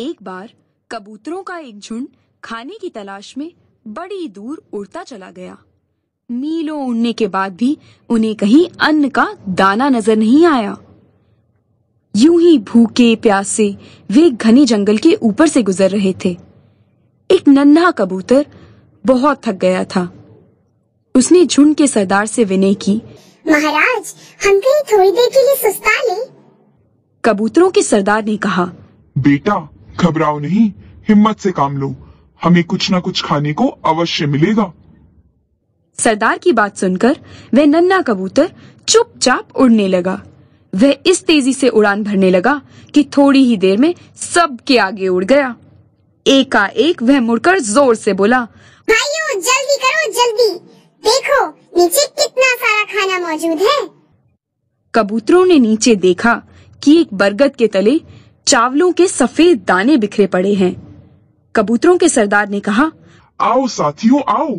एक बार कबूतरों का एक झुंड खाने की तलाश में बड़ी दूर उड़ता चला गया मीलों उड़ने के बाद भी उन्हें कहीं अन्न का दाना नजर नहीं आया यूं ही भूखे प्यासे वे घने जंगल के ऊपर से गुजर रहे थे एक नन्हा कबूतर बहुत थक गया था उसने झुंड के सरदार से विनय की महाराज हम कहीं थोड़ी देर के लिए सुस्ता ले कबूतरों के सरदार ने कहा बेटा घबराओ नहीं हिम्मत से काम लो हमें कुछ ना कुछ खाने को अवश्य मिलेगा सरदार की बात सुनकर वह नन्ना कबूतर चुपचाप उड़ने लगा वह इस तेजी से उड़ान भरने लगा कि थोड़ी ही देर में सबके आगे उड़ गया एकाएक वह मुड़कर जोर से बोला भाइयों जल्दी करो जल्दी देखो नीचे कितना सारा खाना मौजूद है कबूतरों ने नीचे देखा कि एक बरगद के तले चावलों के सफेद दाने बिखरे पड़े हैं कबूतरों के सरदार ने कहा आओ साथियों आओ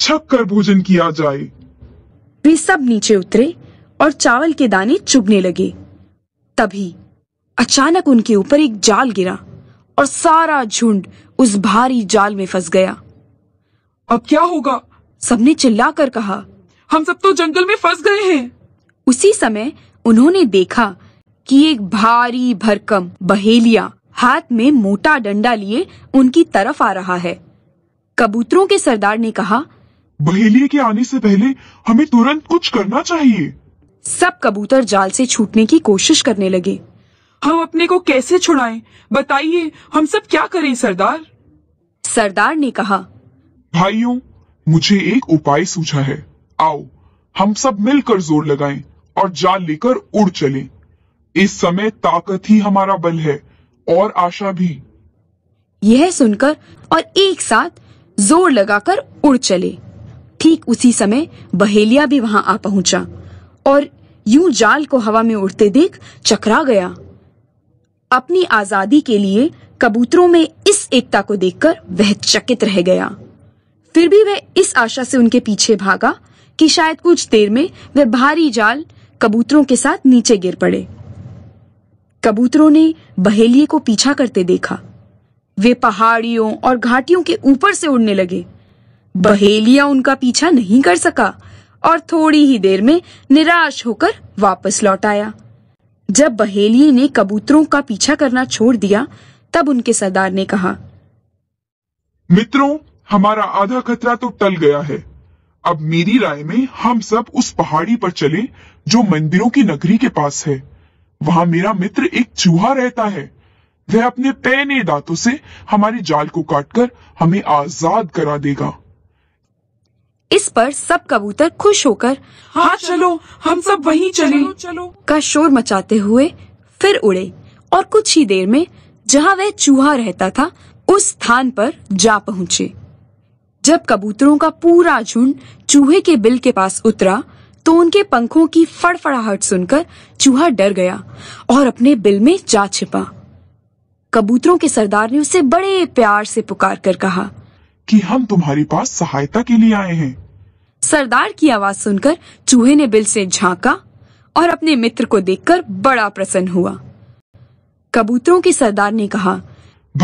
छक कर भोजन किया जाए वे सब नीचे उतरे और चावल के दाने चुभने लगे तभी अचानक उनके ऊपर एक जाल गिरा और सारा झुंड उस भारी जाल में फंस गया अब क्या होगा सबने चिल्लाकर कहा हम सब तो जंगल में फंस गए हैं उसी समय उन्होंने देखा कि एक भारी भरकम बहेलिया हाथ में मोटा डंडा लिए उनकी तरफ आ रहा है कबूतरों के सरदार ने कहा बहेलिए के आने से पहले हमें तुरंत कुछ करना चाहिए सब कबूतर जाल से छूटने की कोशिश करने लगे हम अपने को कैसे छुड़ाएं? बताइए हम सब क्या करें सरदार सरदार ने कहा भाइयों मुझे एक उपाय सूझा है आओ हम सब मिलकर जोर लगाएं और जाल लेकर उड़ चलें। इस समय ताकत ही हमारा बल है और आशा भी यह सुनकर और एक साथ जोर लगाकर उड़ चले ठीक उसी समय बहेलिया भी वहां आ पहुंचा और यूं जाल को हवा में उड़ते देख चकरा गया अपनी आजादी के लिए कबूतरों में इस एकता को देखकर वह चकित रह गया फिर भी वह इस आशा से उनके पीछे भागा कि शायद कुछ देर में वह भारी जाल कबूतरों के साथ नीचे गिर पड़े कबूतरों ने बहेलिए को पीछा करते देखा वे पहाड़ियों और घाटियों के ऊपर से उड़ने लगे बहेलिया उनका पीछा नहीं कर सका और थोड़ी ही देर में निराश होकर वापस लौट आया जब बहेलिए ने कबूतरों का पीछा करना छोड़ दिया तब उनके सरदार ने कहा मित्रों हमारा आधा खतरा तो टल गया है अब मेरी राय में हम सब उस पहाड़ी पर चलें जो मंदिरों की नगरी के पास है वहाँ मेरा मित्र एक चूहा रहता है वह अपने पैने दांतों से हमारे जाल को काटकर हमें आजाद करा देगा इस पर सब कबूतर खुश होकर हाँ, हाँ चलो हम सब वहीं चले चलो, चलो का शोर मचाते हुए फिर उड़े और कुछ ही देर में जहाँ वह चूहा रहता था उस स्थान पर जा पहुँचे जब कबूतरों का पूरा झुंड चूहे के बिल के पास उतरा तो उनके पंखों की फड़फड़ाहट सुनकर चूहा डर गया और अपने बिल में जा छिपा कबूतरों के सरदार ने उसे बड़े प्यार से पुकार कर कहा कि हम तुम्हारे पास सहायता के लिए आए हैं सरदार की आवाज सुनकर चूहे ने बिल से झांका और अपने मित्र को देखकर बड़ा प्रसन्न हुआ कबूतरों के सरदार ने कहा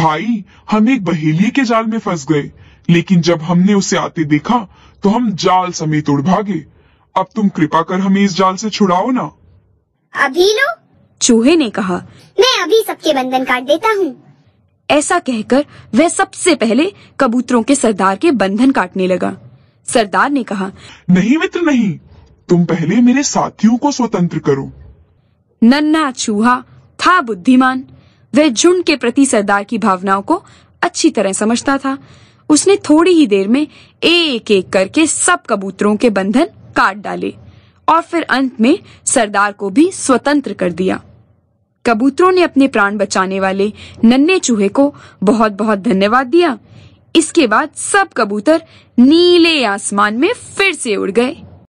भाई हम एक बहेली के जाल में फंस गए लेकिन जब हमने उसे आते देखा तो हम जाल समेत उड़ भागे अब तुम कृपा कर हमें इस जाल से छुड़ाओ ना अभी लो चूहे ने कहा मैं अभी सबके बंधन काट देता हूँ ऐसा कहकर वह सबसे पहले कबूतरों के सरदार के बंधन काटने लगा सरदार ने कहा नहीं मित्र नहीं तुम पहले मेरे साथियों को स्वतंत्र करो नन्ना चूहा था बुद्धिमान वह झुंड के प्रति सरदार की भावनाओं को अच्छी तरह समझता था उसने थोड़ी ही देर में एक एक करके सब कबूतरों के बंधन काट डाले और फिर अंत में सरदार को भी स्वतंत्र कर दिया कबूतरों ने अपने प्राण बचाने वाले नन्हे चूहे को बहुत बहुत धन्यवाद दिया इसके बाद सब कबूतर नीले आसमान में फिर से उड़ गए